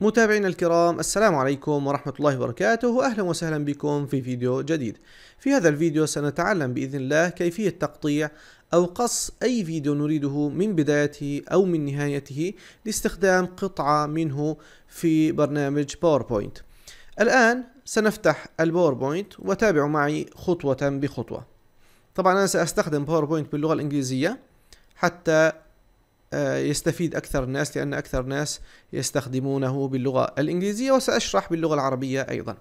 متابعينا الكرام السلام عليكم ورحمة الله وبركاته وأهلا وسهلا بكم في فيديو جديد في هذا الفيديو سنتعلم بإذن الله كيفية تقطيع أو قص أي فيديو نريده من بدايته أو من نهايته لاستخدام قطعة منه في برنامج باوربوينت الآن سنفتح الباوربوينت وتابعوا معي خطوة بخطوة طبعا أنا سأستخدم باوربوينت باللغة الإنجليزية حتى آه، يستفيد أكثر الناس لأن أكثر الناس يستخدمونه باللغة الإنجليزية وسأشرح باللغة العربية أيضا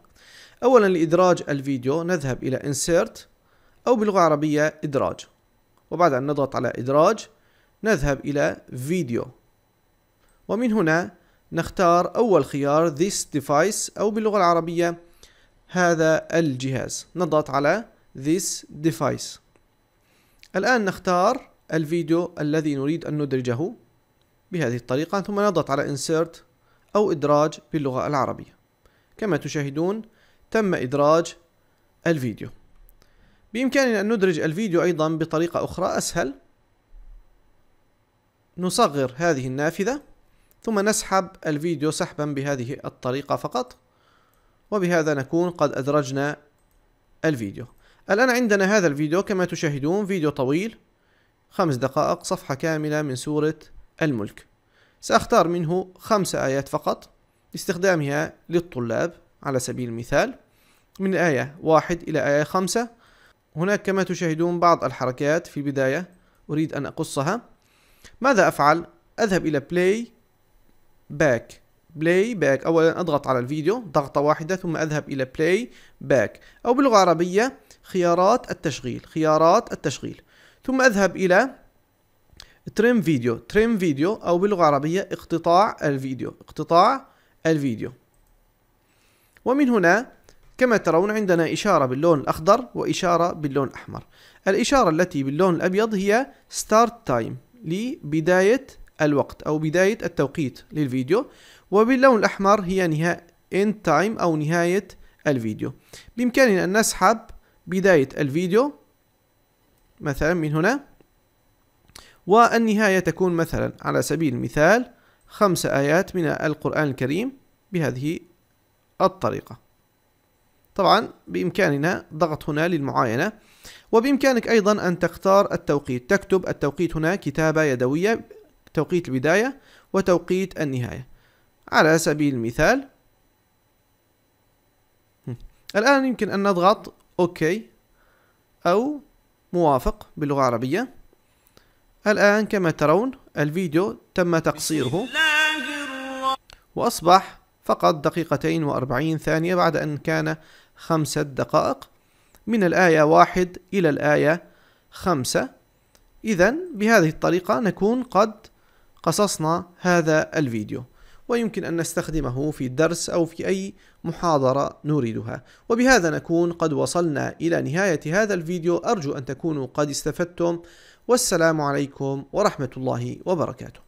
أولا لإدراج الفيديو نذهب إلى Insert أو باللغة العربية إدراج وبعد أن نضغط على إدراج نذهب إلى فيديو ومن هنا نختار أول خيار This Device أو باللغة العربية هذا الجهاز نضغط على This Device الآن نختار الفيديو الذي نريد أن ندرجه بهذه الطريقة ثم نضغط على Insert أو إدراج باللغة العربية كما تشاهدون تم إدراج الفيديو بإمكاننا أن ندرج الفيديو أيضا بطريقة أخرى أسهل نصغر هذه النافذة ثم نسحب الفيديو سحبا بهذه الطريقة فقط وبهذا نكون قد أدرجنا الفيديو الآن عندنا هذا الفيديو كما تشاهدون فيديو طويل خمس دقائق صفحة كاملة من سورة الملك سأختار منه خمس آيات فقط لاستخدامها للطلاب على سبيل المثال من آية واحد إلى آية خمسة هناك كما تشاهدون بعض الحركات في البداية أريد أن أقصها ماذا أفعل؟ أذهب إلى play back play back أولا أضغط على الفيديو ضغطة واحدة ثم أذهب إلى play back أو باللغة العربية خيارات التشغيل خيارات التشغيل ثم أذهب إلى تريم فيديو تريم فيديو أو باللغة العربية اقتطاع الفيديو اقتطاع الفيديو ومن هنا كما ترون عندنا إشارة باللون الأخضر وإشارة باللون الأحمر الإشارة التي باللون الأبيض هي start time لبداية الوقت أو بداية التوقيت للفيديو وباللون الأحمر هي نهاية end time أو نهاية الفيديو بإمكاننا أن نسحب بداية الفيديو مثلا من هنا والنهاية تكون مثلا على سبيل المثال خمس آيات من القرآن الكريم بهذه الطريقة طبعا بإمكاننا ضغط هنا للمعاينة وبإمكانك أيضا أن تختار التوقيت تكتب التوقيت هنا كتابة يدوية توقيت البداية وتوقيت النهاية على سبيل المثال الآن يمكن أن نضغط أوكي أو موافق باللغة العربية الآن كما ترون الفيديو تم تقصيره وأصبح فقط دقيقتين وأربعين ثانية بعد أن كان خمسة دقائق من الآية واحد إلى الآية خمسة إذا بهذه الطريقة نكون قد قصصنا هذا الفيديو ويمكن أن نستخدمه في درس أو في أي محاضرة نريدها وبهذا نكون قد وصلنا إلى نهاية هذا الفيديو أرجو أن تكونوا قد استفدتم والسلام عليكم ورحمة الله وبركاته